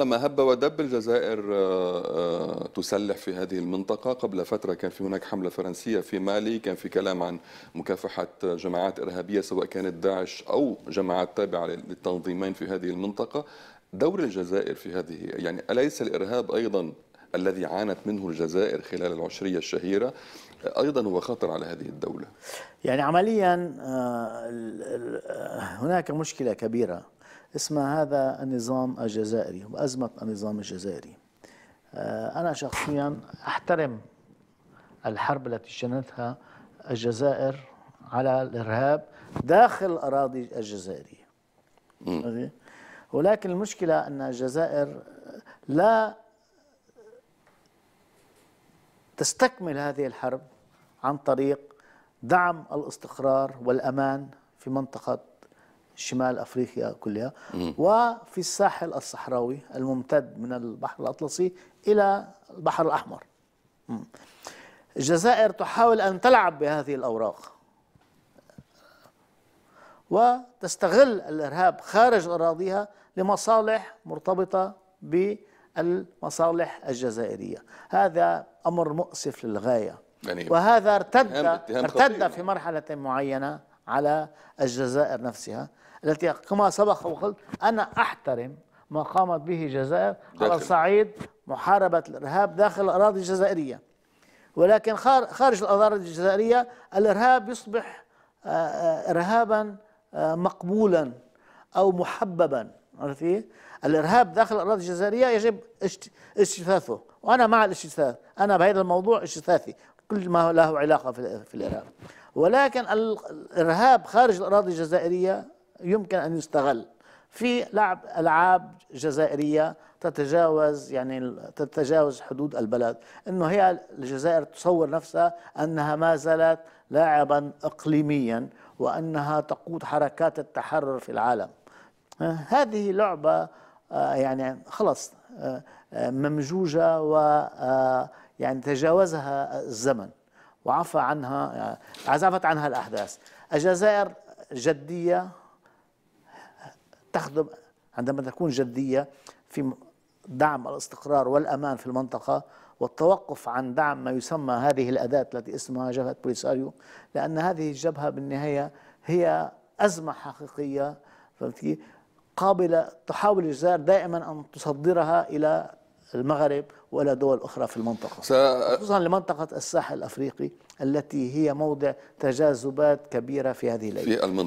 لما هب ودب الجزائر آه، آه، تسلح في هذه المنطقة قبل فترة كان في هناك حملة فرنسية في مالي كان في كلام عن مكافحة جماعات إرهابية سواء كانت داعش أو جماعات تابعة للتنظيمين في هذه المنطقة دور الجزائر في هذه يعني أليس الإرهاب أيضا الذي عانت منه الجزائر خلال العشرية الشهيرة أيضا هو خطر على هذه الدولة يعني عمليا آه، هناك مشكلة كبيرة اسمها هذا النظام الجزائري وأزمة النظام الجزائري آه، أنا شخصيا أحترم الحرب التي شنتها الجزائر على الإرهاب داخل الأراضي الجزائرية ولكن المشكلة أن الجزائر لا تستكمل هذه الحرب عن طريق دعم الاستقرار والأمان في منطقة شمال افريقيا كلها وفي الساحل الصحراوي الممتد من البحر الاطلسي الى البحر الاحمر. الجزائر تحاول ان تلعب بهذه الاوراق وتستغل الارهاب خارج اراضيها لمصالح مرتبطه بالمصالح الجزائريه، هذا امر مؤسف للغايه يعني وهذا ارتد ارتد في مرحله معينه على الجزائر نفسها التي كما سبق وقلت أنا أحترم ما قامت به الجزائر على صعيد محاربة الإرهاب داخل الأراضي الجزائرية ولكن خارج الأراضي الجزائرية الإرهاب يصبح آه، آه، إرهابا آه، مقبولا أو محببا عرفتي؟ الارهاب داخل الاراضي الجزائريه يجب اجتثاثه وانا مع الاجتثاث انا بهذا الموضوع اجتثاثي كل ما له علاقه في الارهاب ولكن الارهاب خارج الاراضي الجزائريه يمكن ان يستغل في لعب العاب جزائريه تتجاوز يعني تتجاوز حدود البلد انه هي الجزائر تصور نفسها انها ما زالت لاعبا اقليميا وانها تقود حركات التحرر في العالم هذه لعبة آه، يعني خلص آه، آه، ممجوجة و يعني تجاوزها الزمن وعفى عنها عزفت عنها الأحداث الجزائر جدية تخدم عندما تكون جدية في دعم الاستقرار والأمان في المنطقة والتوقف عن دعم ما يسمى هذه الأداة التي اسمها جبهة بوليساريو لأن هذه الجبهة بالنهاية هي أزمة حقيقية فهمتي قابلة تحاول الجزائر دائما أن تصدرها إلى المغرب والى دول اخرى في المنطقه س... خصوصا لمنطقه الساحل الافريقي التي هي موضع تجاذبات كبيره في هذه الايام